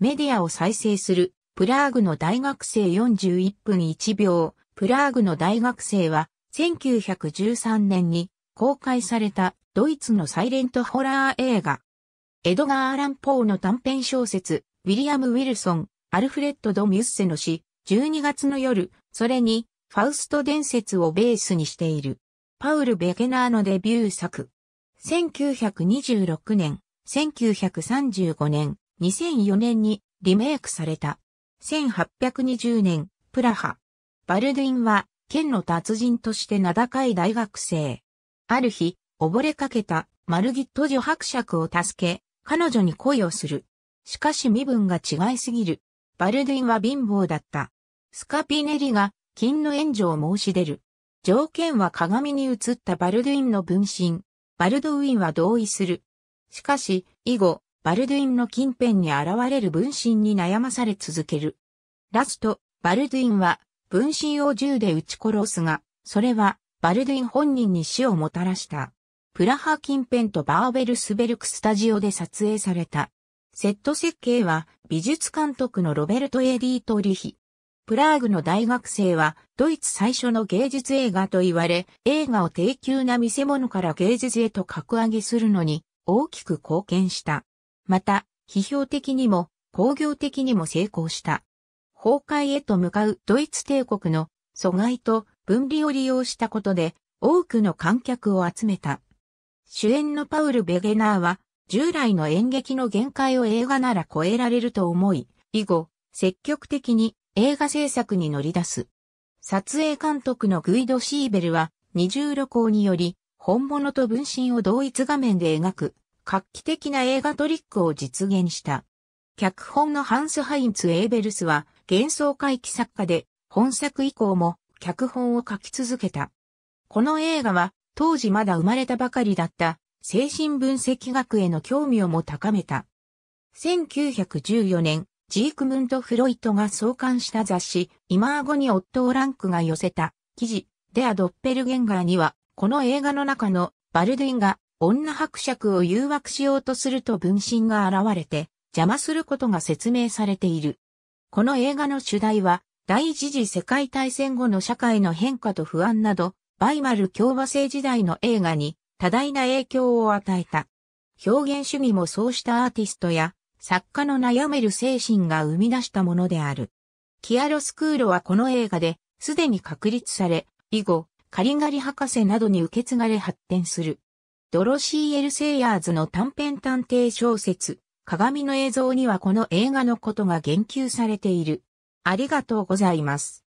メディアを再生する、プラーグの大学生41分1秒、プラーグの大学生は、1913年に公開されたドイツのサイレントホラー映画。エドガー・アラン・ポーの短編小説、ウィリアム・ウィルソン、アルフレッド・ド・ミュッセの詩、12月の夜、それに、ファウスト伝説をベースにしている。パウル・ベゲナーのデビュー作。1926年、1935年、2004年にリメイクされた。1820年、プラハ。バルドゥインは、剣の達人として名高い大学生。ある日、溺れかけたマルギット女伯爵を助け、彼女に恋をする。しかし身分が違いすぎる。バルドゥインは貧乏だった。スカピネリが金の援助を申し出る。条件は鏡に映ったバルドゥインの分身。バルドゥインは同意する。しかし、以後、バルドゥインの近辺に現れる分身に悩まされ続ける。ラスト、バルドゥインは分身を銃で撃ち殺すが、それはバルドゥイン本人に死をもたらした。プラハ近辺とバーベルスベルクスタジオで撮影された。セット設計は美術監督のロベルト・エディート・リヒ。プラーグの大学生はドイツ最初の芸術映画と言われ、映画を低級な見せ物から芸術へと格上げするのに大きく貢献した。また、批評的にも工業的にも成功した。崩壊へと向かうドイツ帝国の阻害と分離を利用したことで多くの観客を集めた。主演のパウル・ベゲナーは従来の演劇の限界を映画なら超えられると思い、以後、積極的に映画制作に乗り出す。撮影監督のグイド・シーベルは二重露光により本物と分身を同一画面で描く画期的な映画トリックを実現した。脚本のハンス・ハインツ・エーベルスは幻想回帰作家で本作以降も脚本を書き続けた。この映画は当時まだ生まれたばかりだった精神分析学への興味をも高めた。1914年、ジークムント・フロイトが創刊した雑誌、イマーゴに夫をランクが寄せた記事、デア・ドッペルゲンガーには、この映画の中のバルディンが女伯爵を誘惑しようとすると分身が現れて邪魔することが説明されている。この映画の主題は第一次世界大戦後の社会の変化と不安など、バイマル共和制時代の映画に多大な影響を与えた。表現主義もそうしたアーティストや作家の悩める精神が生み出したものである。キアロスクーロはこの映画で、すでに確立され、以後、カリガリ博士などに受け継がれ発展する。ドロシー・エル・セイヤーズの短編探偵小説、鏡の映像にはこの映画のことが言及されている。ありがとうございます。